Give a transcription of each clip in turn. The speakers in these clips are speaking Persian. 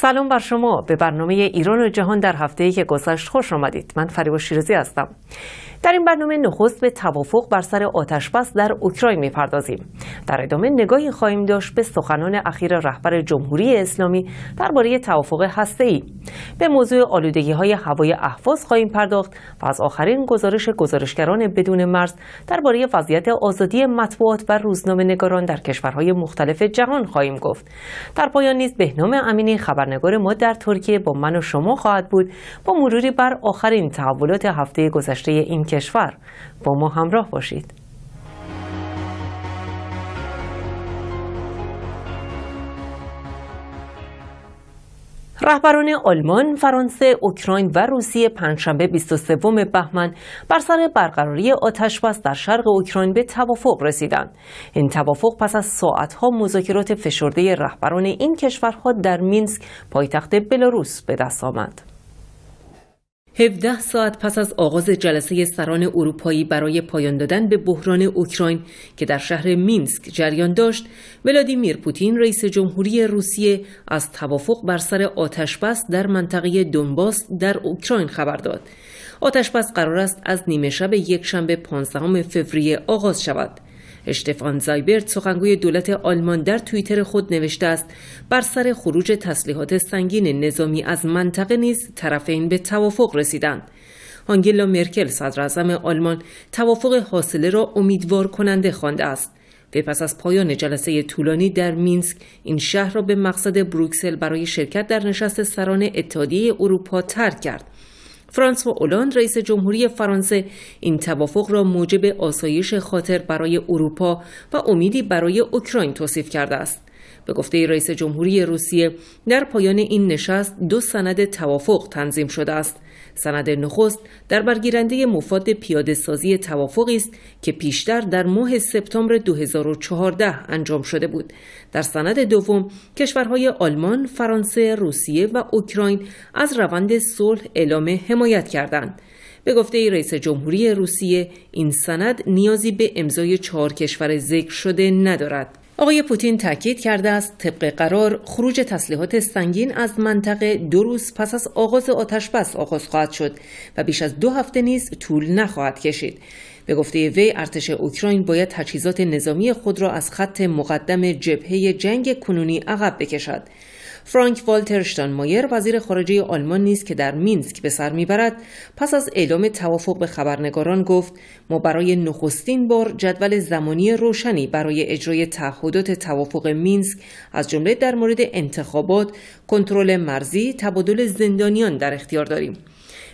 سلام بر شما به برنامه ایران و جهان در هفته ای که گذشت خوش آمدید من فریبا شیرزی هستم در این برنامه نخست به توافق بر سر آتشبس در اوکراین میپردازیم در ادامه نگاهی خواهیم داشت به سخنان اخیر رهبر جمهوری اسلامی درباره توافق هسته‌ای به موضوع آلودگی های هوای احواز خواهیم پرداخت و از آخرین گزارش گزارشگران بدون مرز درباره وضعیت آزادی مطبوعات و روزنامه نگاران در کشورهای مختلف جهان خواهیم گفت در پایان نیز بهنام امینی خبرنگار ما در ترکیه با من و شما خواهد بود با مروری بر آخرین تحولات هفته گذشته این کشور با ما همراه باشید رهبران آلمان، فرانسه، اوکراین و روسیه پنجشنبه 23 بهمن بر سر برقراری آتشبس در شرق اوکراین به توافق رسیدند. این توافق پس از ساعتها مذاکرات فشرده رهبران این کشورها در مینسک پایتخت بلاروس به دست آمد. 17 ساعت پس از آغاز جلسه سران اروپایی برای پایان دادن به بحران اوکراین که در شهر مینسک جریان داشت، ولادیمیر پوتین رئیس جمهوری روسیه از توافق بر سر آتشبس در منطقه دنباس در اوکراین خبر داد. آتشبس قرار است از نیمه شب یک شنبه 15 فوریه آغاز شود. اشتفان زایبرت سخنگوی دولت آلمان در توییتر خود نوشته است بر سر خروج تسلیحات سنگین نظامی از منطقه نیز طرفین به توافق رسیدند آنگلا مرکل صدراعظم آلمان توافق حاصله را امیدوار کننده خوانده است و پس از پایان جلسه طولانی در مینسک این شهر را به مقصد بروکسل برای شرکت در نشست سران اتحادیه اروپا ترک کرد فرانسوا اولاند رئیس جمهوری فرانسه این توافق را موجب آسایش خاطر برای اروپا و امیدی برای اوکراین توصیف کرده است به گفته رئیس جمهوری روسیه در پایان این نشست دو سند توافق تنظیم شده است سند نخست در برگیرنده مفاد پیاده سازی توافقی است که پیشتر در ماه سپتامبر 2014 انجام شده بود. در سند دوم کشورهای آلمان، فرانسه، روسیه و اوکراین از روند صلح اعلام حمایت کردند. به گفته رئیس جمهوری روسیه این سند نیازی به امضای چهار کشور ذکر شده ندارد. آقای پوتین تاکید کرده است طبق قرار خروج تسلیحات سنگین از منطقه دو روز پس از آغاز آتش بس آغاز خواهد شد و بیش از دو هفته نیز طول نخواهد کشید به گفته وی ارتش اوکراین باید تجهیزات نظامی خود را از خط مقدم جبهه جنگ کنونی عقب بکشد فرانک والتر مایر وزیر خارجه آلمان نیز که در مینسک به سر میبرد پس از اعلام توافق به خبرنگاران گفت ما برای نخستین بار جدول زمانی روشنی برای اجرای تعهدات توافق مینسک از جمله در مورد انتخابات کنترل مرزی تبادل زندانیان در اختیار داریم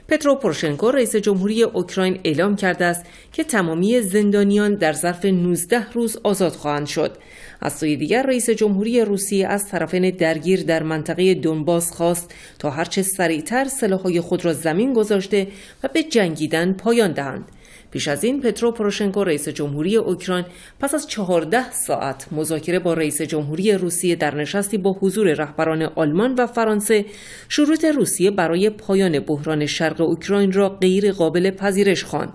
پترو پروشنکو رئیس جمهوری اوکراین اعلام کرده است که تمامی زندانیان در ظرف 19 روز آزاد خواهند شد. از سوی دیگر رئیس جمهوری روسیه از طرفین درگیر در منطقه دونباس خواست تا هرچه سریعتر سلاحهای خود را زمین گذاشته و به جنگیدن پایان دهند. پیش از این پترو پروشنکو رئیس جمهوری اوکراین پس از 14 ساعت مذاکره با رئیس جمهوری روسیه در نشستی با حضور رهبران آلمان و فرانسه شروط روسیه برای پایان بحران شرق اوکراین را غیر قابل پذیرش خواند.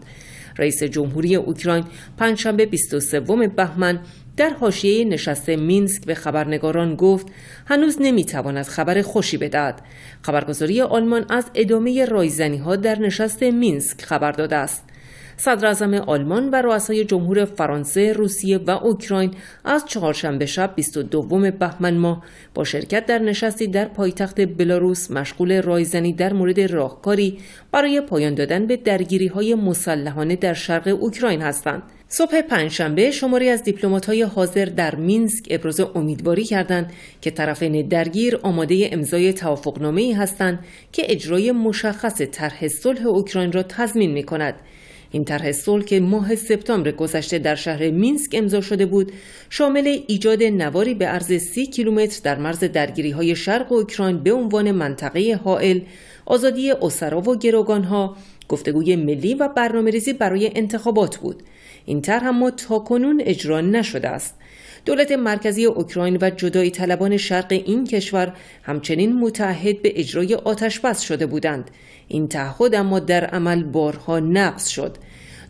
رئیس جمهوری اوکراین پنجشنبه 23 بهمن در حاشیه نشست مینسک به خبرنگاران گفت هنوز نمیتواند خبر خوشی بدهد خبرگزاری آلمان از ادامه رایزنی ها در نشست مینسک خبر داده است صدراعظم آلمان و رؤسای جمهور فرانسه، روسیه و اوکراین از چهارشنبه شب 22 بهمن ماه با شرکت در نشستی در پایتخت بلاروس مشغول رایزنی در مورد راهکاری برای پایان دادن به های مسلحانه در شرق اوکراین هستند. صبح پنجشنبه شماری از دیپلمات‌های حاضر در مینسک ابراز امیدواری کردند که طرفین درگیر آماده امضای ای هستند که اجرای مشخص طرح صلح اوکراین را تضمین می‌کند. این طرح صلح که ماه سپتامبر گذشته در شهر مینسک امضا شده بود شامل ایجاد نواری به عرض سی کیلومتر در مرز درگیری های شرق اوکراین به عنوان منطقه حائل آزادی اسرا و گروگانها گفتگوی ملی و برنامه برای انتخابات بود این طرح اما کنون اجرا نشده است دولت مرکزی اوکراین و جدایی طلبان شرق این کشور همچنین متعهد به اجرای آتش شده بودند این تعهد اما در عمل بارها نقض شد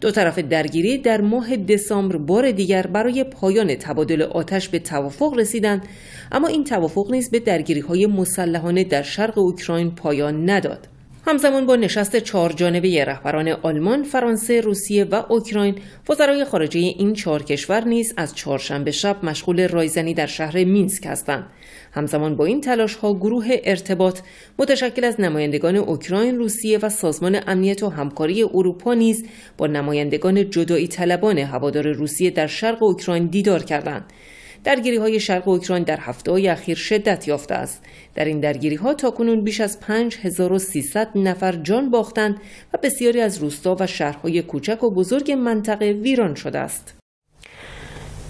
دو طرف درگیری در ماه دسامبر بار دیگر برای پایان تبادل آتش به توافق رسیدند اما این توافق نیز به درگیری های مسلحانه در شرق اوکراین پایان نداد همزمان با نشست چهار جانبه رهبران آلمان، فرانسه، روسیه و اوکراین، وزرای خارجه این چهار کشور نیز از چهارشنبه شب مشغول رایزنی در شهر مینسک هستند. همزمان با این تلاش ها گروه ارتباط متشکل از نمایندگان اوکراین، روسیه و سازمان امنیت و همکاری اروپا نیز با نمایندگان جدایی طلبان هوادار روسیه در شرق اوکراین دیدار کردند. درگیری های شرق اوکراین در هفته های اخیر شدت یافته است. در این درگیری ها تاکنون بیش از 5300 نفر جان باختند و بسیاری از روستا و شهرهای کوچک و بزرگ منطقه ویران شده است.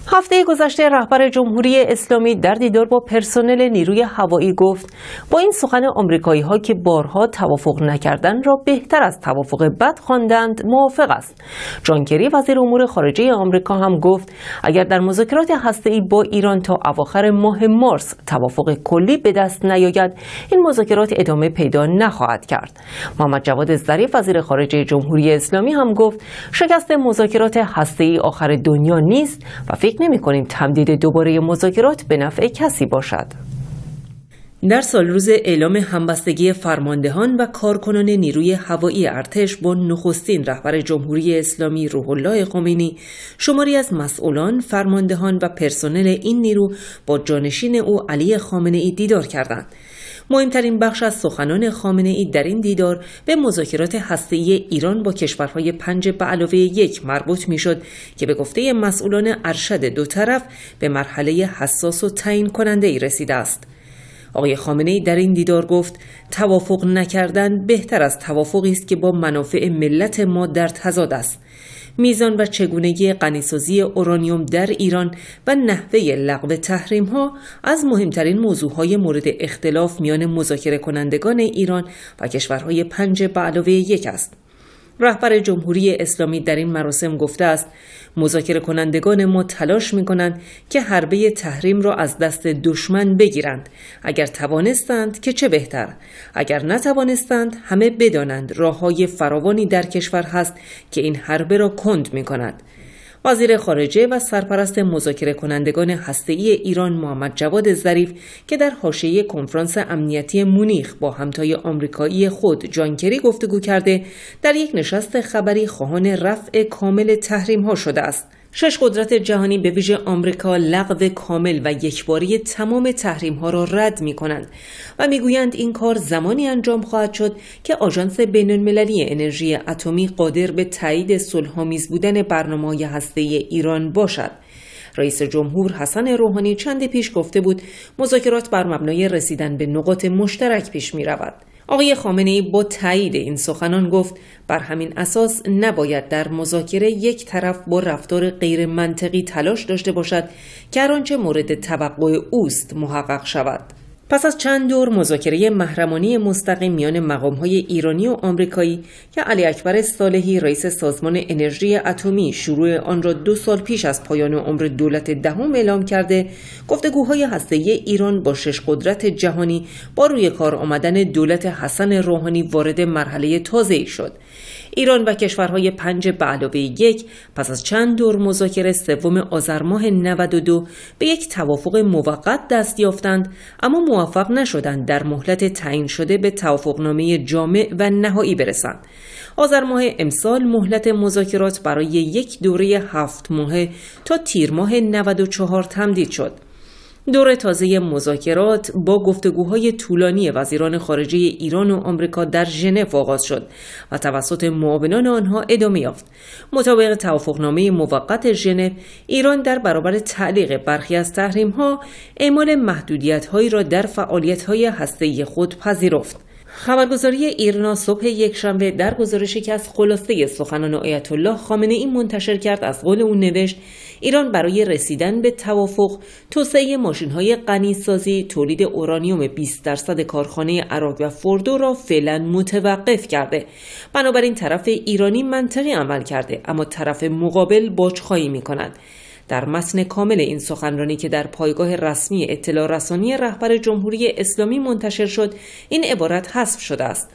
هفته گذشته رهبر جمهوری اسلامی در دیدار با پرسنل نیروی هوایی گفت با این سخن آمریکایی ها که بارها توافق نکردن را بهتر از توافق بد خواندند موافق است جان کری وزیر امور خارجه آمریکا هم گفت اگر در مذاکرات هسته‌ای با ایران تا اواخر ماه مارس توافق کلی به دست نیاید این مذاکرات ادامه پیدا نخواهد کرد محمد جواد ظریف وزیر خارجه جمهوری اسلامی هم گفت شکست مذاکرات هسته‌ای آخر دنیا نیست و فکر نمی کنیم تمدید دوباره مذاکرات به نفع کسی باشد. در سال روز اعلام همبستگی فرماندهان و کارکنان نیروی هوایی ارتش با نخستین رهبر جمهوری اسلامی روح الله خمینی شماری از مسئولان، فرماندهان و پرسنل این نیرو با جانشین او علی خامنه ای دیدار کردند. مهمترین بخش از سخنان خامنه ای در این دیدار به مذاکرات ای ایران با کشورهای پنج به علاوه یک مربوط میشد که به گفته مسئولان ارشد دو طرف به مرحله حساس و تعیین کننده ای رسیده است. آقای خامنه ای در این دیدار گفت توافق نکردن بهتر از توافقی است که با منافع ملت ما در تضاد است میزان و چگونگی غنیسازی اورانیوم در ایران و نحوه لغو تحریم ها از مهمترین موضوع های مورد اختلاف میان مذاکره کنندگان ایران و کشورهای پنج به علاوه یک است رهبر جمهوری اسلامی در این مراسم گفته است مذاکره کنندگان ما تلاش می کنند که حربه تحریم را از دست دشمن بگیرند اگر توانستند که چه بهتر اگر نتوانستند همه بدانند راه فراوانی در کشور هست که این حربه را کند می کند وزیر خارجه و سرپرست مذاکره کنندگان ای ایران محمد جواد ظریف که در حاشیه کنفرانس امنیتی مونیخ با همتای آمریکایی خود جانکری گفتگو کرده در یک نشست خبری خواهان رفع کامل تحریم ها شده است شش قدرت جهانی به ویژه آمریکا لغو کامل و یکباری تمام تحریم ها را رد می کنند و میگویند این کار زمانی انجام خواهد شد که آژانس بین المللی انرژی اتمی قادر به تایید صلحآمیز بودن برنامه هسته ایران باشد. رئیس جمهور حسن روحانی چند پیش گفته بود مذاکرات بر مبنای رسیدن به نقاط مشترک پیش می رود. آقای خامنه با تایید این سخنان گفت بر همین اساس نباید در مذاکره یک طرف با رفتار غیر منطقی تلاش داشته باشد که آنچه مورد توقع اوست محقق شود پس از چند دور مذاکره محرمانه مستقیم میان مقامهای ایرانی و آمریکایی که علی اکبر صالحی رئیس سازمان انرژی اتمی شروع آن را دو سال پیش از پایان عمر دولت دهم اعلام کرده گفتگوهای هسته‌ای ایران با شش قدرت جهانی با روی کار آمدن دولت حسن روحانی وارد مرحله تازه‌ای شد ایران و کشورهای پنج به علاوه یک پس از چند دور مذاکره سوم آذر ماه 92 به یک توافق موقت دست یافتند اما موفق نشدند در مهلت تعیین شده به توافقنامه جامع و نهایی برسند آذر امسال مهلت مذاکرات برای یک دوره هفت ماه تا تیر ماه 94 تمدید شد دور تازه مذاکرات با گفتگوهای طولانی وزیران خارجه ایران و آمریکا در ژنو آغاز شد و توسط معاونان آنها ادامه یافت مطابق توافقنامه موقت ژنو ایران در برابر تعلیق برخی از تحریمها اعمال محدودیتهایی را در فعالیت‌های هسته‌ای خود پذیرفت خبرگزاری ایرنا صبح یکشنبه در گزارشی که از خلاصه سخنان آیت الله خامنه این منتشر کرد از قول او نوشت ایران برای رسیدن به توافق توسعه ماشینهای غنیسازی تولید اورانیوم 20 درصد کارخانه عراق و فوردو را فعلا متوقف کرده بنابراین طرف ایرانی منطقی عمل کرده اما طرف مقابل باجخواهی می کند. در متن کامل این سخنرانی که در پایگاه رسمی اطلاع رسانی رهبر جمهوری اسلامی منتشر شد این عبارت حذف شده است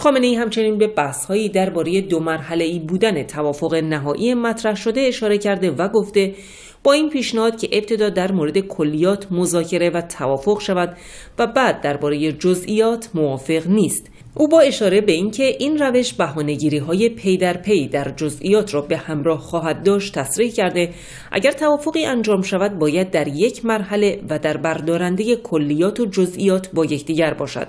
خامنه ای همچنین به هایی درباره دو مرحله ای بودن توافق نهایی مطرح شده اشاره کرده و گفته با این پیشنهاد که ابتدا در مورد کلیات مذاکره و توافق شود و بعد درباره جزئیات موافق نیست او با اشاره به اینکه این روش بهانهگیری های پی در پی در جزئیات را به همراه خواهد داشت تصریح کرده اگر توافقی انجام شود باید در یک مرحله و در بردارنده کلیات و جزئیات با یکدیگر باشد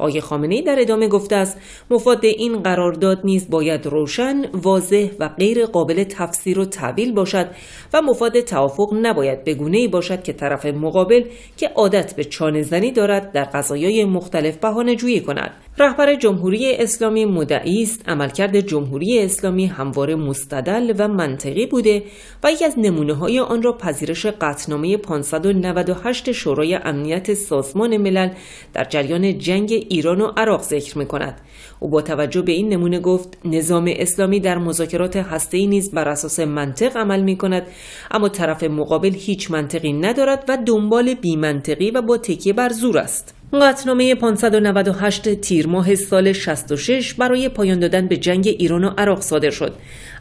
آقای خامنه در ادامه گفته است مفاد این قرارداد نیز باید روشن واضح و غیر قابل تفسیر و تعویل باشد و مفاد توافق نباید به باشد که طرف مقابل که عادت به چانه زنی دارد در قضایای مختلف بهانه‌جویی کند رهبر جمهوری اسلامی مدعی است عملکرد جمهوری اسلامی همواره مستدل و منطقی بوده و یکی از نمونه های آن را پذیرش قطنامه 598 شورای امنیت سازمان ملل در جریان جنگ ایران و عراق ذکر می کند. او با توجه به این نمونه گفت نظام اسلامی در مذاکرات ای نیز بر اساس منطق عمل می کند اما طرف مقابل هیچ منطقی ندارد و دنبال منطقی و با تکیه بر زور است. قطنامه 598 تیر ماه سال 66 برای پایان دادن به جنگ ایران و عراق صادر شد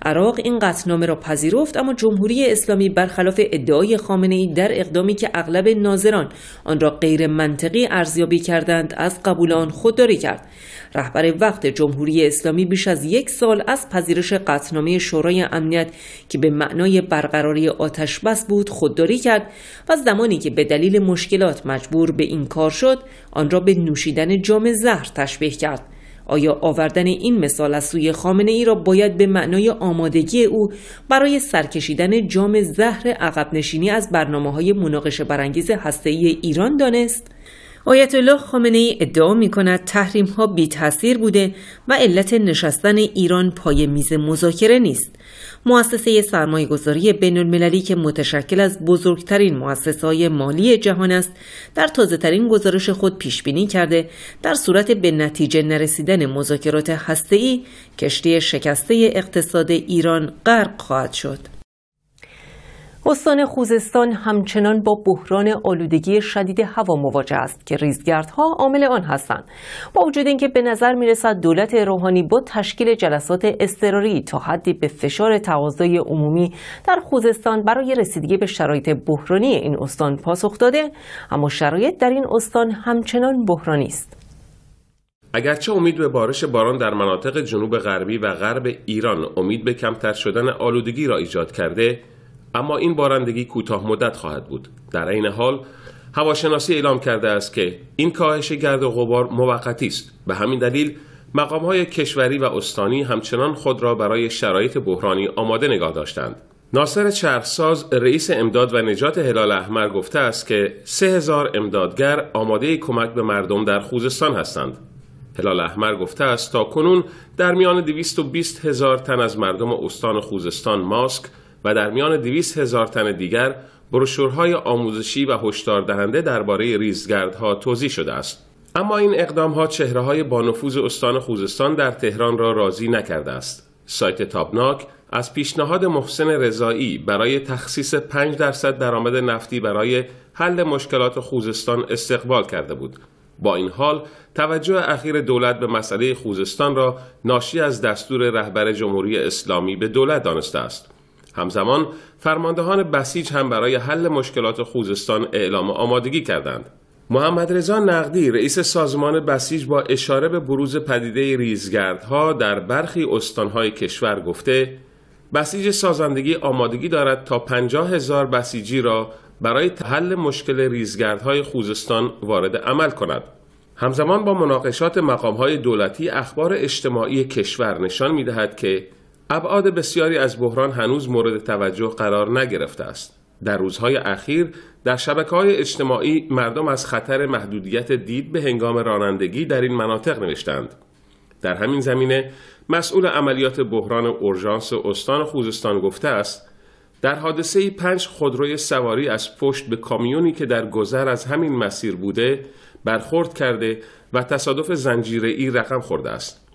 عراق این قطنامه را پذیرفت اما جمهوری اسلامی برخلاف ادعای خامنه ای در اقدامی که اغلب ناظران آن را غیر منطقی ارزیابی کردند از قبول آن خودداری کرد رهبر وقت جمهوری اسلامی بیش از یک سال از پذیرش قطنامه شورای امنیت که به معنای برقراری آتش بود خودداری کرد و زمانی که به دلیل مشکلات مجبور به این کار شد آن را به نوشیدن جام زهر تشبیه کرد آیا آوردن این مثال از سوی خامنه ای را باید به معنای آمادگی او برای سرکشیدن جام زهر عقب نشینی از برنامه های مناقشه برانگیز هسته ای ایران دانست؟ آیت الله خامنه ای ادعا می کند تحریم ها بی تاثیر بوده و علت نشستن ایران پای میز مذاکره نیست. مؤسسه سرمایه گذاری بین المللی که متشکل از بزرگترین مؤسسه های مالی جهان است در تازه ترین گزارش خود پیش بینی کرده در صورت به نتیجه نرسیدن مذاکرات هسته ای کشتی شکسته اقتصاد ایران غرق خواهد شد. استان خوزستان همچنان با بحران آلودگی شدید هوا مواجه است که ریزگردها عامل آن هستند با وجود اینکه به نظر میرسد دولت روحانی با تشکیل جلسات اضطراری تا حدی به فشار تقاضای عمومی در خوزستان برای رسیدگی به شرایط بحرانی این استان پاسخ داده اما شرایط در این استان همچنان بحرانی است اگرچه امید به بارش باران در مناطق جنوب غربی و غرب ایران امید به کمتر شدن آلودگی را ایجاد کرده اما این بارندگی کوتاه مدت خواهد بود در عین حال هواشناسی اعلام کرده است که این کاهش گرد و غبار موقتی است به همین دلیل مقام های کشوری و استانی همچنان خود را برای شرایط بحرانی آماده نگاه داشتند ناصر چرخساز رئیس امداد و نجات هلال احمر گفته است که 3000 امدادگر آماده کمک به مردم در خوزستان هستند هلال احمر گفته است تا کنون در میان 220 هزار تن از مردم استان خوزستان ماسک و در میان 200 هزار تن دیگر بروشورهای آموزشی و هشدار دهنده درباره ریزگردها توضیح شده است. اما این اقدامها ها چهره های با نفوذ استان خوزستان در تهران را راضی نکرده است. سایت تابناک از پیشنهاد محسن رضایی برای تخصیص 5 درصد درآمد نفتی برای حل مشکلات خوزستان استقبال کرده بود. با این حال توجه اخیر دولت به مسئله خوزستان را ناشی از دستور رهبر جمهوری اسلامی به دولت دانسته است. همزمان فرماندهان بسیج هم برای حل مشکلات خوزستان اعلام آمادگی کردند. محمد رضا نقدی رئیس سازمان بسیج با اشاره به بروز پدیده ریزگردها در برخی استانهای کشور گفته بسیج سازندگی آمادگی دارد تا 50 هزار بسیجی را برای حل مشکل ریزگردهای خوزستان وارد عمل کند. همزمان با مناقشات مقامهای دولتی اخبار اجتماعی کشور نشان می که ابعاد بسیاری از بحران هنوز مورد توجه قرار نگرفته است. در روزهای اخیر در شبکه های اجتماعی مردم از خطر محدودیت دید به هنگام رانندگی در این مناطق نوشتند. در همین زمینه مسئول عملیات بحران اورژانس استان خوزستان گفته است در حادثه پنج خودروی سواری از پشت به کامیونی که در گذر از همین مسیر بوده برخورد کرده و تصادف زنجیره ای رقم خورده است.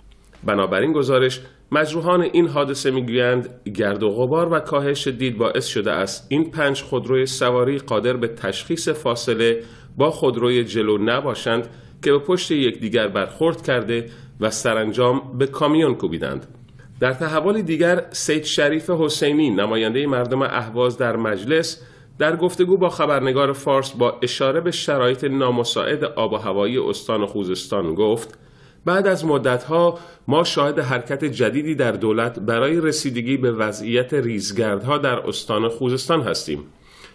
بنابراین گزارش مجروحان این حادثه میگویند گرد و غبار و کاهش دید باعث شده است این پنج خودروی سواری قادر به تشخیص فاصله با خودروی جلو نباشند که به پشت یکدیگر برخورد کرده و سرانجام به کامیون کوبیدند در تحول دیگر سید شریف حسینی نماینده مردم اهواز در مجلس در گفتگو با خبرنگار فارس با اشاره به شرایط نامساعد آب و هوایی استان خوزستان گفت بعد از مدتها ما شاهد حرکت جدیدی در دولت برای رسیدگی به وضعیت ریزگردها در استان خوزستان هستیم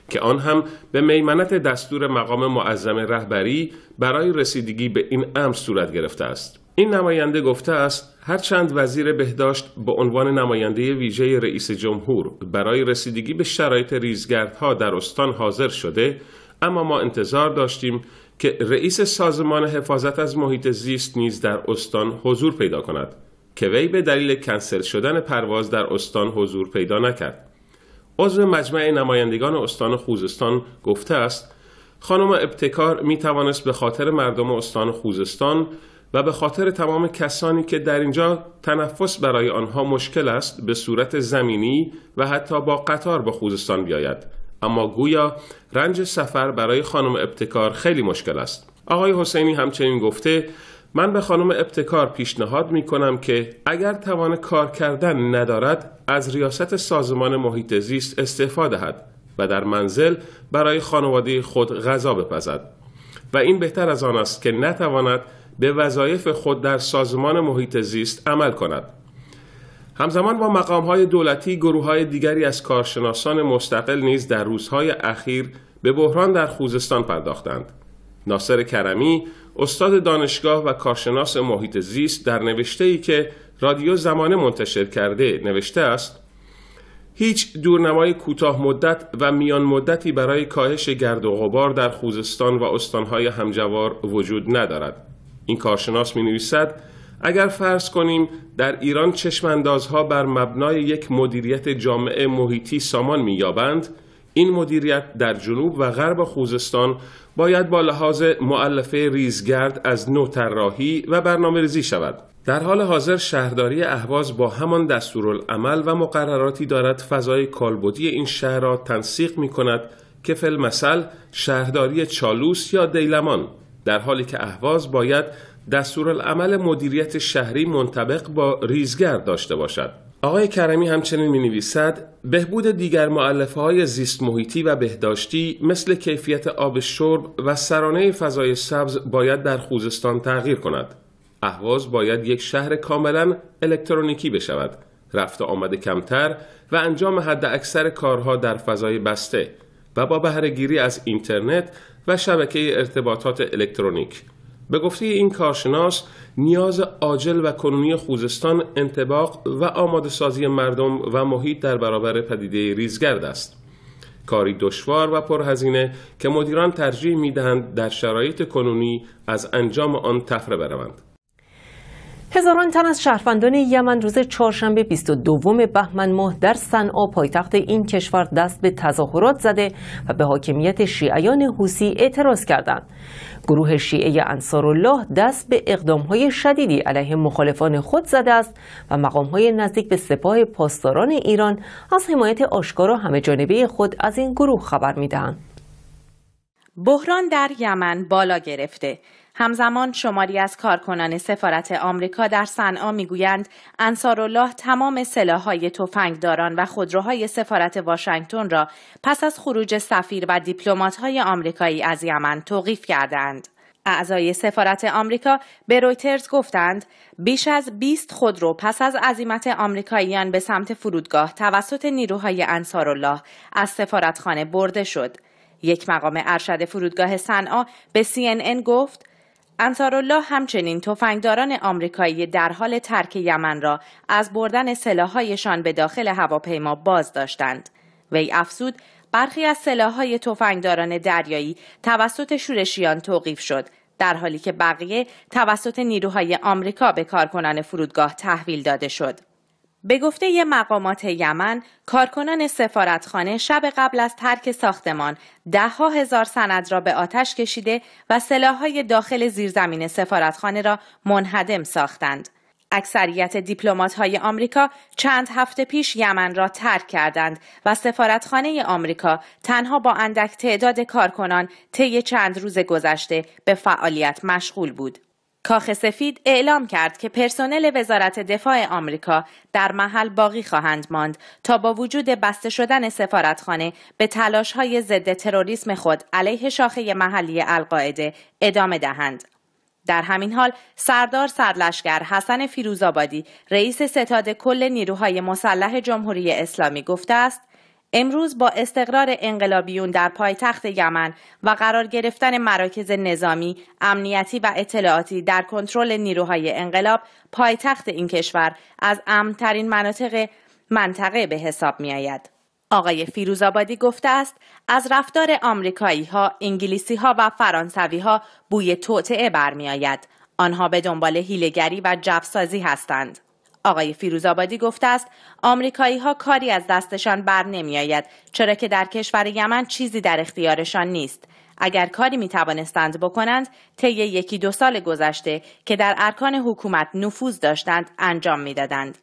که آن هم به میمنت دستور مقام معظم رهبری برای رسیدگی به این امر صورت گرفته است این نماینده گفته است هرچند وزیر بهداشت به عنوان نماینده ویژه رئیس جمهور برای رسیدگی به شرایط ریزگردها در استان حاضر شده اما ما انتظار داشتیم که رئیس سازمان حفاظت از محیط زیست نیز در استان حضور پیدا کند که وی به دلیل کنسل شدن پرواز در استان حضور پیدا نکرد عضو مجمع نمایندگان استان خوزستان گفته است خانم ابتکار می توانست به خاطر مردم استان خوزستان و به خاطر تمام کسانی که در اینجا تنفس برای آنها مشکل است به صورت زمینی و حتی با قطار به خوزستان بیاید اما گویا رنج سفر برای خانم ابتکار خیلی مشکل است آقای حسینی همچنین گفته من به خانم ابتکار پیشنهاد می کنم که اگر توان کار کردن ندارد از ریاست سازمان محیط زیست استفاده دهد و در منزل برای خانواده خود غذا بپزد و این بهتر از آن است که نتواند به وظایف خود در سازمان محیط زیست عمل کند همزمان با مقامهای دولتی های دیگری از کارشناسان مستقل نیز در روزهای اخیر به بحران در خوزستان پرداختند ناصر کرمی استاد دانشگاه و کارشناس محیط زیست در نوشته ای که رادیو زمانه منتشر کرده نوشته است هیچ دورنمای کوتاه مدت و میان مدتی برای کاهش گرد و غبار در خوزستان و استانهای همجوار وجود ندارد این کارشناس می نویسد اگر فرض کنیم در ایران چشماندازها بر مبنای یک مدیریت جامعه محیطی سامان می‌یابند این مدیریت در جنوب و غرب خوزستان باید با لحاظ معلفه ریزگرد از نو طراحی و برنامه ریزی شود در حال حاضر شهرداری اهواز با همان دستورالعمل و مقرراتی دارد فضای کالبدی این شهر را تنسیق می کند که فلمثل شهرداری چالوس یا دیلمان در حالی که اهواز باید دستورالعمل مدیریت شهری منطبق با ریزگر داشته باشد آقای کرمی همچنین می نویسد بهبود دیگر معلفه های زیست محیطی و بهداشتی مثل کیفیت آب شرب و سرانه فضای سبز باید در خوزستان تغییر کند. اهواز باید یک شهر کاملا الکترونیکی بشود. رفت آمد کمتر و انجام حد اکثر کارها در فضای بسته و با بهرهگیری از اینترنت و شبکه ارتباطات الکترونیک به گفته این کارشناس نیاز عاجل و کنونی خوزستان انتباق و آماده سازی مردم و محیط در برابر پدیده ریزگرد است کاری دشوار و پرهزینه که مدیران ترجیح می دهند در شرایط کنونی از انجام آن تفره بروند هزاران تن از شهروندان یمن روز چهارشنبه 22 بهمن ماه در صنعا پایتخت این کشور دست به تظاهرات زده و به حاکمیت شیعیان حوسی اعتراض کردند. گروه شیعه انصارالله دست به اقدامهای شدیدی علیه مخالفان خود زده است و مقامهای نزدیک به سپاه پاسداران ایران از حمایت آشکار و جانبه خود از این گروه خبر میدهند. بحران در یمن بالا گرفته همزمان شماری از کارکنان سفارت آمریکا در صنعا میگویند انصارالله تمام سلاحهای تفنگداران و خودروهای سفارت واشنگتن را پس از خروج سفیر و دیپلمات‌های آمریکایی از یمن توقیف کردند. اعضای سفارت آمریکا به رویترز گفتند بیش از 20 خودرو پس از عزیمت آمریکاییان به سمت فرودگاه توسط نیروهای انصارالله از سفارتخانه برده شد. یک مقام ارشد فرودگاه صنعا به CNN گفت انصارالله همچنین تفنگداران آمریکایی در حال ترک یمن را از بردن سلاحهایشان به داخل هواپیما باز داشتند. وی افزود برخی از سلاحهای تفنگداران دریایی توسط شورشیان توقیف شد در حالی که بقیه توسط نیروهای آمریکا به کارکنان فرودگاه تحویل داده شد. به گفته یه مقامات یمن، کارکنان سفارتخانه شب قبل از ترک ساختمان ها هزار سند را به آتش کشیده و سلاحهای داخل زیرزمین سفارتخانه را منهدم ساختند. اکثریت دیپلومات های آمریکا چند هفته پیش یمن را ترک کردند و سفارتخانه آمریکا تنها با اندک تعداد کارکنان طی چند روز گذشته به فعالیت مشغول بود. کاخ سفید اعلام کرد که پرسنل وزارت دفاع آمریکا در محل باقی خواهند ماند تا با وجود بسته شدن سفارتخانه به تلاش‌های ضد تروریسم خود علیه شاخه محلی القاعده ادامه دهند. در همین حال سردار سرلشگر حسن فیروزآبادی رئیس ستاد کل نیروهای مسلح جمهوری اسلامی گفته است امروز با استقرار انقلابیون در پایتخت یمن و قرار گرفتن مراکز نظامی، امنیتی و اطلاعاتی در کنترل نیروهای انقلاب، پایتخت این کشور از امنترین مناطق منطقه به حساب می آید. آقای فیروزآبادی گفته است از رفتار آمریکایی ها، انگلیسی ها و فرانسوی ها بوی توطعه برمیآید آید. آنها به دنبال هیلگری و جبسازی هستند. آقای فیروزآبادی گفته است آمریکایی ها کاری از دستشان بر آید چرا که در کشور یمن چیزی در اختیارشان نیست اگر کاری می توانستند بکنند طی یکی دو سال گذشته که در ارکان حکومت نفوذ داشتند انجام دادند.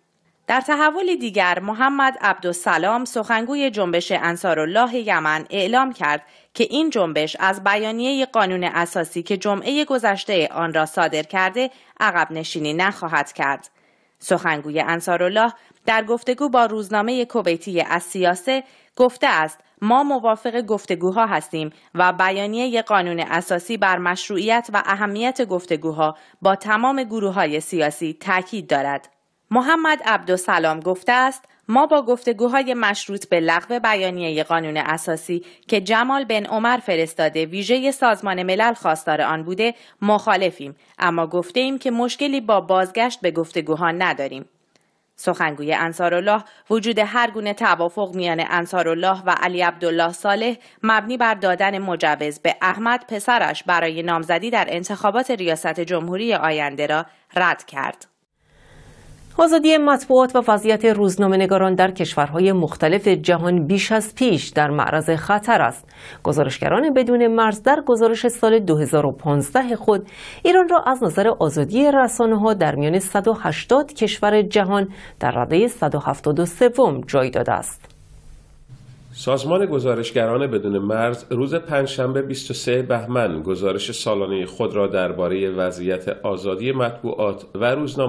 در تحولی دیگر محمد عبدالسلام سخنگوی جنبش انصار الله یمن اعلام کرد که این جنبش از بیانیه قانون اساسی که جمعه گذشته آن را صادر کرده عقب نشینی نخواهد کرد. سخنگوی انصارالله در گفتگو با روزنامه کویتی از سیاسه گفته است ما موافق گفتگوها هستیم و بیانیه قانون اساسی بر مشروعیت و اهمیت گفتگوها با تمام گروه های سیاسی تاکید دارد. محمد عبدالسلام گفته است ما با گفتگوهای مشروط به لغو بیانیه قانون اساسی که جمال بن عمر فرستاده ویژه سازمان ملل خواستار آن بوده مخالفیم اما گفته ایم که مشکلی با بازگشت به گفتگوها نداریم سخنگوی انصارالله وجود هر گونه توافق میان انصارالله و علی عبدالله صالح مبنی بر دادن مجوز به احمد پسرش برای نامزدی در انتخابات ریاست جمهوری آینده را رد کرد. آزادی مطبوعات و وضعیت روزنامهنگاران در کشورهای مختلف جهان بیش از پیش در معرض خطر است. گزارشگران بدون مرز در گزارش سال 2015 خود ایران را از نظر آزادی رسانه ها در میان 180 کشور جهان در رده 173 جای داده است. سازمان گزارشگران بدون مرز روز پنجشنبه 23 بهمن گزارش سالانه خود را درباره وضعیت آزادی مطبوعات و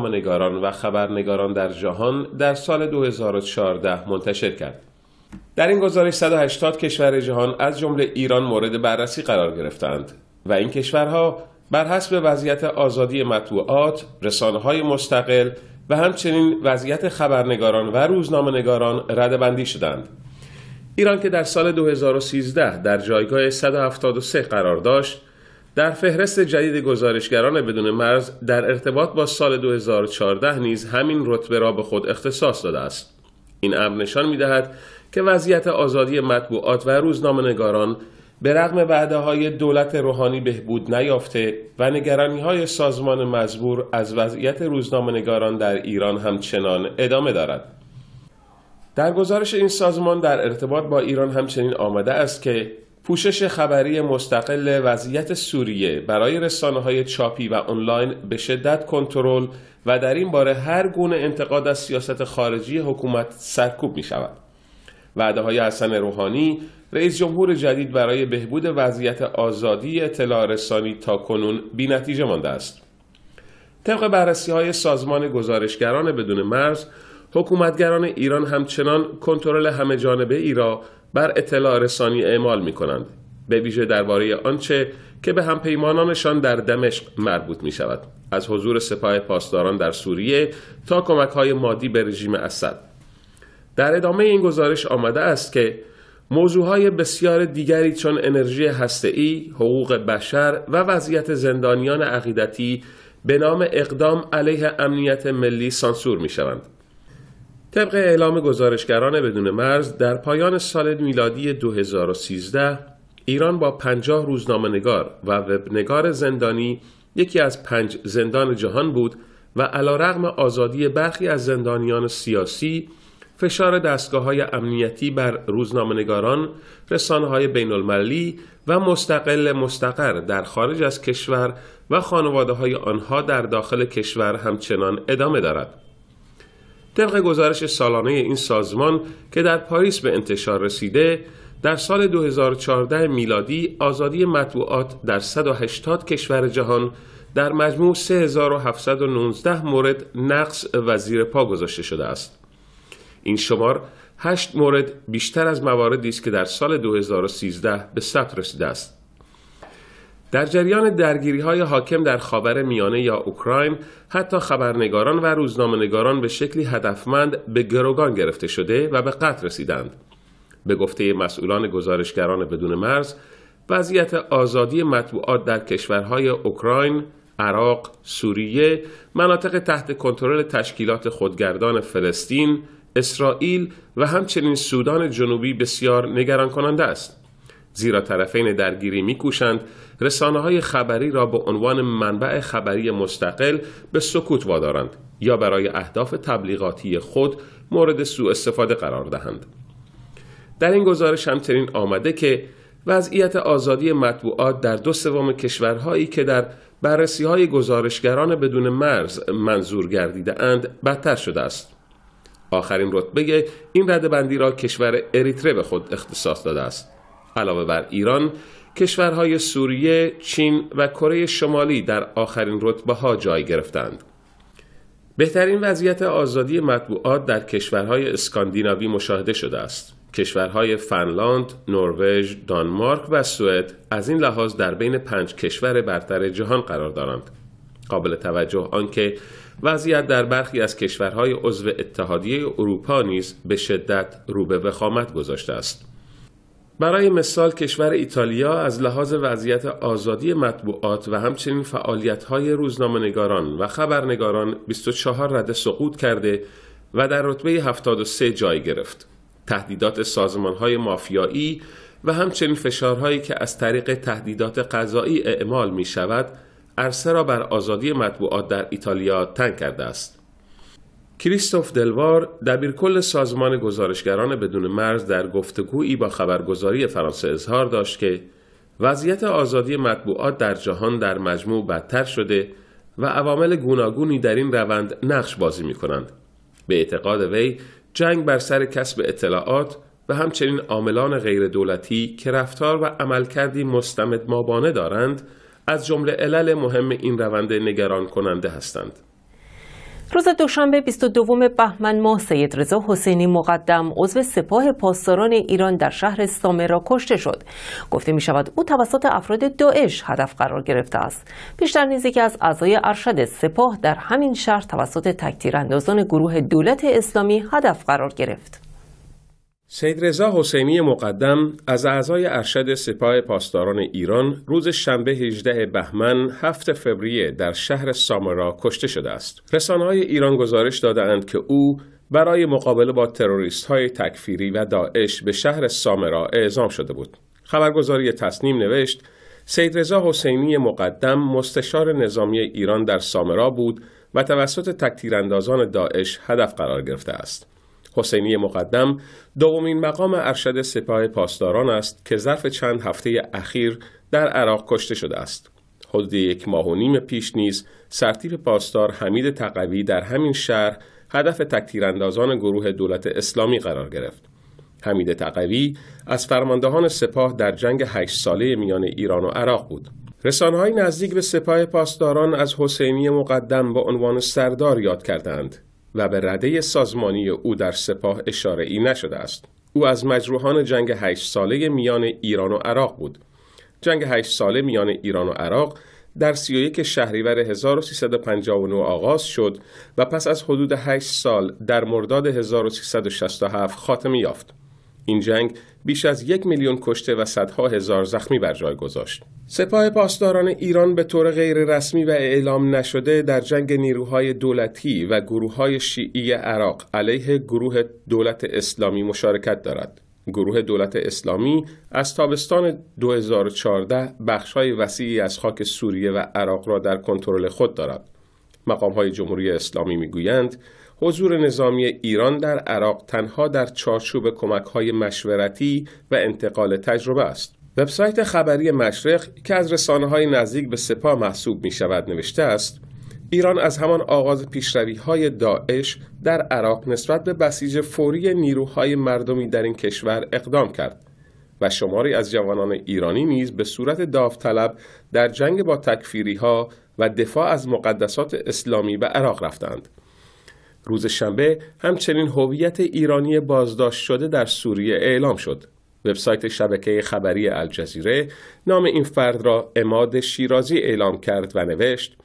نگاران و خبرنگاران در جهان در سال 2014 منتشر کرد. در این گزارش 180 کشور جهان از جمله ایران مورد بررسی قرار گرفتند و این کشورها بر حسب وضعیت آزادی مطبوعات، های مستقل و همچنین وضعیت خبرنگاران و روزنامه روزنامه‌نگاران ردبندی شدند. ایران که در سال 2013 در جایگاه 173 قرار داشت در فهرست جدید گزارشگران بدون مرز در ارتباط با سال 2014 نیز همین رتبه را به خود اختصاص داده است این امر نشان می‌دهد که وضعیت آزادی مطبوعات و روزنامه‌نگاران، به رغم وعده های دولت روحانی بهبود نیافته و نگرانی های سازمان مزبور از وضعیت روزنامه‌نگاران در ایران همچنان ادامه دارد. در گزارش این سازمان در ارتباط با ایران همچنین آمده است که پوشش خبری مستقل وضعیت سوریه برای رسانه های چاپی و آنلاین به شدت کنترل و در این باره هر گونه انتقاد از سیاست خارجی حکومت سرکوب می شود. وعده های حسن روحانی رئیس جمهور جدید برای بهبود وضعیت آزادی اطلاع رسانی تا کنون بی نتیجه مانده است. طبق بررسی های سازمان گزارشگران بدون مرز حکومتگران ایران همچنان کنترل همه جانبه ای را بر اطلاع رسانی اعمال می کنند به ویژه درباره آنچه که به همپیمانانشان در دمشق مربوط می شود از حضور سپاه پاسداران در سوریه تا کمک های مادی به رژیم اسد در ادامه این گزارش آمده است که موضوعهای بسیار دیگری چون انرژی ای حقوق بشر و وضعیت زندانیان عقیدتی به نام اقدام علیه امنیت ملی سانسور می شوند. طبق اعلام گزارشگران بدون مرز در پایان سال میلادی 2013 ایران با 50 نگار و وبنگار زندانی یکی از پنج زندان جهان بود و رغم آزادی برخی از زندانیان سیاسی فشار دستگاه های امنیتی بر نگاران، رسانه های بین المللی و مستقل مستقر در خارج از کشور و خانواده های آنها در داخل کشور همچنان ادامه دارد. طبق گزارش سالانه این سازمان که در پاریس به انتشار رسیده در سال 2014 میلادی آزادی مطبوعات در 180 کشور جهان در مجموع 3719 مورد نقص و زیر پا گذاشته شده است این شمار 8 مورد بیشتر از مواردی است که در سال 2013 به ثبت رسیده است در جریان درگیری های حاکم در خاور میانه یا اوکراین حتی خبرنگاران و روزنامهنگاران به شکلی هدفمند به گروگان گرفته شده و به قتل رسیدند به گفته مسئولان گزارشگران بدون مرز وضعیت آزادی مطبوعات در کشورهای اوکراین، عراق، سوریه، مناطق تحت کنترل تشکیلات خودگردان فلسطین، اسرائیل و همچنین سودان جنوبی بسیار نگران کننده است. زیرا طرفین درگیری میکوشند رسانه های خبری را به عنوان منبع خبری مستقل به سکوت وادارند یا برای اهداف تبلیغاتی خود مورد سوء استفاده قرار دهند در این گزارش همچنین آمده که وضعیت آزادی مطبوعات در دو سوم کشورهایی که در بررسی های گزارشگران بدون مرز منظور گردیده اند بدتر شده است. آخرین رتبه این ردبندی را کشور اریتره به خود اختصاص داده است. علاوه بر ایران کشورهای سوریه، چین و کره شمالی در آخرین رتبه ها جای گرفتند. بهترین وضعیت آزادی مطبوعات در کشورهای اسکاندیناوی مشاهده شده است. کشورهای فنلاند، نروژ، دانمارک و سوئد از این لحاظ در بین پنج کشور برتر جهان قرار دارند. قابل توجه آنکه وضعیت در برخی از کشورهای عضو اتحادیه اروپا نیز به شدت رو به وخامت گذاشته است. برای مثال کشور ایتالیا از لحاظ وضعیت آزادی مطبوعات و همچنین فعالیت‌های روزنامه‌نگاران و خبرنگاران 24 رده سقوط کرده و در رتبه 73 جای گرفت. تهدیدات سازمان‌های مافیایی و همچنین فشارهایی که از طریق تهدیدات قضایی اعمال می شود عرصه را بر آزادی مطبوعات در ایتالیا تنگ کرده است. کریستوف دلوار دبیرکل سازمان گزارشگران بدون مرز در گفتگویی با خبرگزاری فرانسه اظهار داشت که وضعیت آزادی مطبوعات در جهان در مجموع بدتر شده و عوامل گوناگونی در این روند نقش بازی می کنند. به اعتقاد وی جنگ بر سر کسب اطلاعات و همچنین عاملان غیر دولتی که رفتار و عملکردی مستمد مابانه دارند از جمله علل مهم این روند نگران کننده هستند. روز دوشنبه 22 بهمن ماه سید رضا حسینی مقدم عضو سپاه پاسداران ایران در شهر سامرا کشته شد گفته می شود او توسط افراد داعش هدف قرار گرفته است پیشتر نیز یکی از اعضای ارشد سپاه در همین شهر توسط تکتیراندازان گروه دولت اسلامی هدف قرار گرفت سید رضا حسینی مقدم از اعضای ارشد سپاه پاسداران ایران روز شنبه 18 بهمن 7 فوریه در شهر سامرا کشته شده است. رسانه های ایران گزارش دادهاند که او برای مقابله با تروریست های تکفیری و داعش به شهر سامرا اعزام شده بود. خبرگزاری تصنیم نوشت سید رضا حسینی مقدم مستشار نظامی ایران در سامرا بود و توسط تکتیراندازان داعش هدف قرار گرفته است. حسینی مقدم دومین مقام ارشد سپاه پاسداران است که ظرف چند هفته اخیر در عراق کشته شده است. حدود یک ماه و نیم پیش نیز سرتیپ پاسدار حمید تقوی در همین شهر هدف تکتیراندازان گروه دولت اسلامی قرار گرفت. حمید تقوی از فرماندهان سپاه در جنگ هشت ساله میان ایران و عراق بود. رسانه‌های نزدیک به سپاه پاسداران از حسینی مقدم به عنوان سردار یاد کردند و به رده سازمانی او در سپاه اشاره ای نشده است. او از مجروحان جنگ هشت ساله میان ایران و عراق بود. جنگ هشت ساله میان ایران و عراق در 31 شهریور 1359 آغاز شد و پس از حدود 8 سال در مرداد 1367 خاتمه یافت. این جنگ بیش از یک میلیون کشته و صدها هزار زخمی بر جای گذاشت. سپاه پاسداران ایران به طور غیر رسمی و اعلام نشده در جنگ نیروهای دولتی و گروه های شیعی عراق علیه گروه دولت اسلامی مشارکت دارد. گروه دولت اسلامی از تابستان 2014 بخشهای وسیعی از خاک سوریه و عراق را در کنترل خود دارد. مقام های جمهوری اسلامی میگویند حضور نظامی ایران در عراق تنها در چارچوب کمک‌های مشورتی و انتقال تجربه است. وبسایت خبری مشرق که از رسانه های نزدیک به سپاه محسوب می شود نوشته است ایران از همان آغاز پیشروی های داعش در عراق نسبت به بسیج فوری نیروهای مردمی در این کشور اقدام کرد و شماری از جوانان ایرانی نیز به صورت داوطلب در جنگ با تکفیری ها و دفاع از مقدسات اسلامی به عراق رفتند. روز شنبه همچنین هویت ایرانی بازداشت شده در سوریه اعلام شد. وبسایت شبکه خبری الجزیره نام این فرد را اماد شیرازی اعلام کرد و نوشت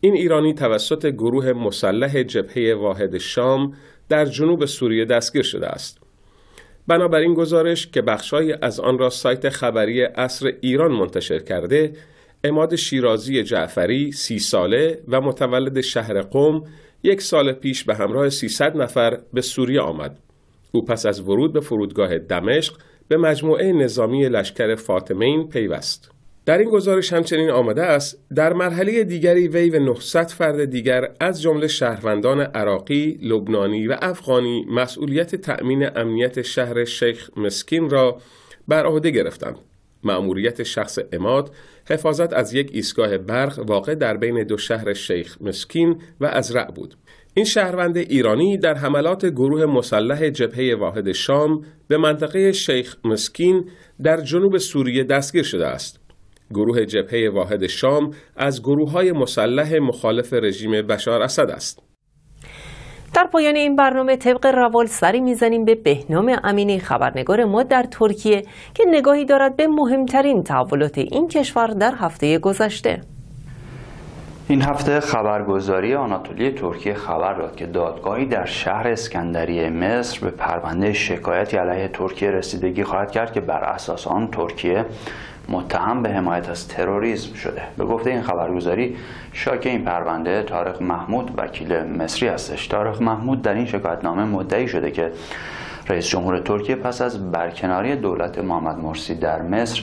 این ایرانی توسط گروه مسلح جبهه واحد شام در جنوب سوریه دستگیر شده است. بنابراین گزارش که بخشهایی از آن را سایت خبری اصر ایران منتشر کرده اماد شیرازی جعفری سی ساله و متولد شهر قوم یک سال پیش به همراه 300 نفر به سوریه آمد. او پس از ورود به فرودگاه دمشق به مجموعه نظامی لشکر فاطمین پیوست. در این گزارش همچنین آمده است در مرحله دیگری وی و 900 فرد دیگر از جمله شهروندان عراقی، لبنانی و افغانی مسئولیت تأمین امنیت شهر شیخ مسکین را بر عهده گرفتند. معموریت شخص اماد حفاظت از یک ایستگاه برق واقع در بین دو شهر شیخ مسکین و ازرع بود این شهروند ایرانی در حملات گروه مسلح جبهه واحد شام به منطقه شیخ مسکین در جنوب سوریه دستگیر شده است گروه جبهه واحد شام از گروه های مسلح مخالف رژیم بشار اسد است در پایان این برنامه طبق روال سری میزنیم به بهنام امینی خبرنگار ما در ترکیه که نگاهی دارد به مهمترین تحولات این کشور در هفته گذشته این هفته خبرگزاری آناتولی ترکیه خبر داد که دادگاهی در شهر اسکندریه مصر به پرونده شکایتی علیه ترکیه رسیدگی خواهد کرد که بر اساس آن ترکیه متهم به حمایت از تروریسم شده به گفته این خبرگزاری شاکه این پرونده تارق محمود وکیل مصری هستش تارق محمود در این شکایتنامه مدعی شده که رئیس جمهور ترکیه پس از برکناری دولت محمد مرسی در مصر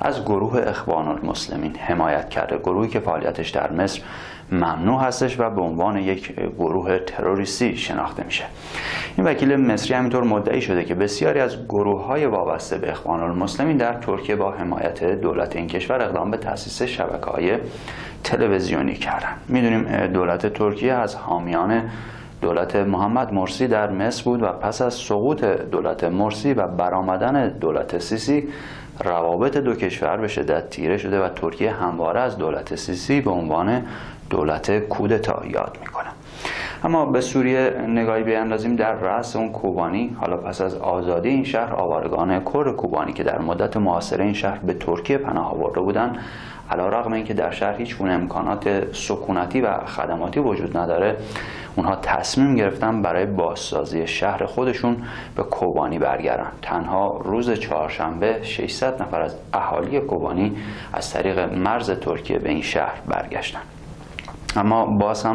از گروه اخوان المسلمین حمایت کرده گروهی که فعالیتش در مصر ممنوع هستش و به عنوان یک گروه تروریستی شناخته میشه این وکیل مصری همینطور مدعی شده که بسیاری از گروه های وابسته به اخوان المسلمین در ترکیه با حمایت دولت این کشور اقدام به تاسیس شبکه های تلویزیونی کردن میدونیم دولت ترکیه از حامیان دولت محمد مرسی در مصر بود و پس از سقوط دولت مرسی و برآمدن دولت سیسی روابط دو کشور به شدت تیره شده و ترکیه همواره از دولت سیسی به عنوان دولت کودتا یاد میکنه. اما به سوریه نگاهی بیندازیم در رأس اون کوبانی حالا پس از آزادی این شهر آوارگان کر کوبانی که در مدت معاصره این شهر به ترکیه پناه آورده بودند علا رقم اینکه در شهر هیچ امکانات سکونتی و خدماتی وجود نداره اونها تصمیم گرفتن برای بازسازی شهر خودشون به کوبانی برگردن تنها روز چهارشنبه 600 نفر از اهالی کوبانی از طریق مرز ترکیه به این شهر برگشتن اما باز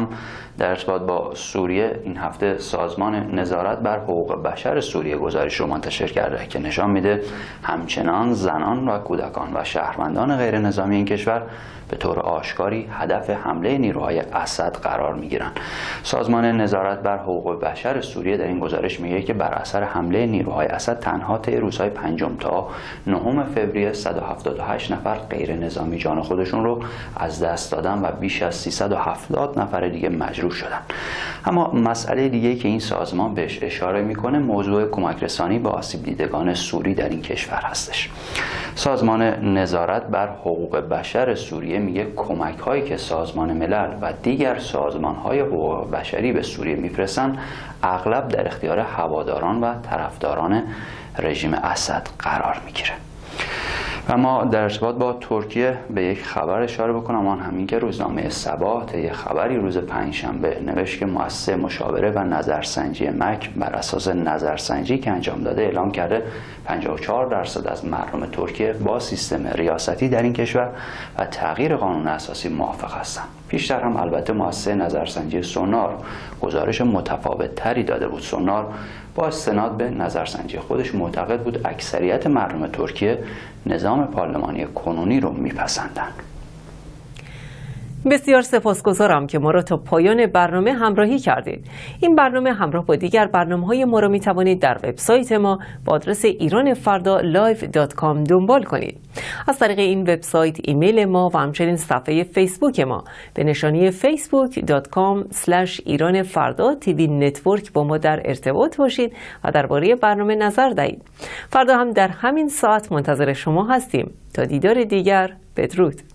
در ارتباط با سوریه این هفته سازمان نظارت بر حقوق بشر سوریه گزارش رو منتشر کرده که نشان میده همچنان زنان و کودکان و شهروندان غیر نظامی این کشور به طور آشکاری هدف حمله نیروهای اسد قرار می سازمان نظارت بر حقوق بشر سوریه در این گزارش میگه که بر اثر حمله نیروهای اسد تنها طی روزهای پنجم تا نهم فوریه 178 نفر غیر نظامی جان خودشون رو از دست دادن و بیش از 370 نفر دیگه مجروح دور اما مسئله دیگه که این سازمان بهش اشاره میکنه موضوع کمک رسانی به آسیب دیدگان سوری در این کشور هستش سازمان نظارت بر حقوق بشر سوریه میگه کمک هایی که سازمان ملل و دیگر سازمان های حقوق بشری به سوریه میفرستن اغلب در اختیار هواداران و طرفداران رژیم اسد قرار میگیره اما در ارتباط با ترکیه به یک خبر اشاره بکنم آن همین که روزنامه تا طی خبری روز پنجشنبه نوشت که مؤسسه مشاوره و نظرسنجی مک بر اساس نظرسنجی که انجام داده اعلام کرده 54 درصد از مردم ترکیه با سیستم ریاستی در این کشور و تغییر قانون اساسی موافق هستند پیشتر هم البته مؤسسه نظرسنجی سونار گزارش متفاوت تری داده بود سونار با استناد به نظرسنجی خودش معتقد بود اکثریت مردم ترکیه نظام پارلمانی کنونی رو میپسندند بسیار سپاسگزارم که ما را تا پایان برنامه همراهی کردید. این برنامه همراه با دیگر برنامه های ما را می توانید در وبسایت ما با آدرس live.com دنبال کنید. از طریق این وبسایت ایمیل ما و همچنین صفحه فیسبوک ما به نشانی facebookcom نتورک با ما در ارتباط باشید و درباره برنامه نظر دهید. فردا هم در همین ساعت منتظر شما هستیم. تا دیدار دیگر بدرود.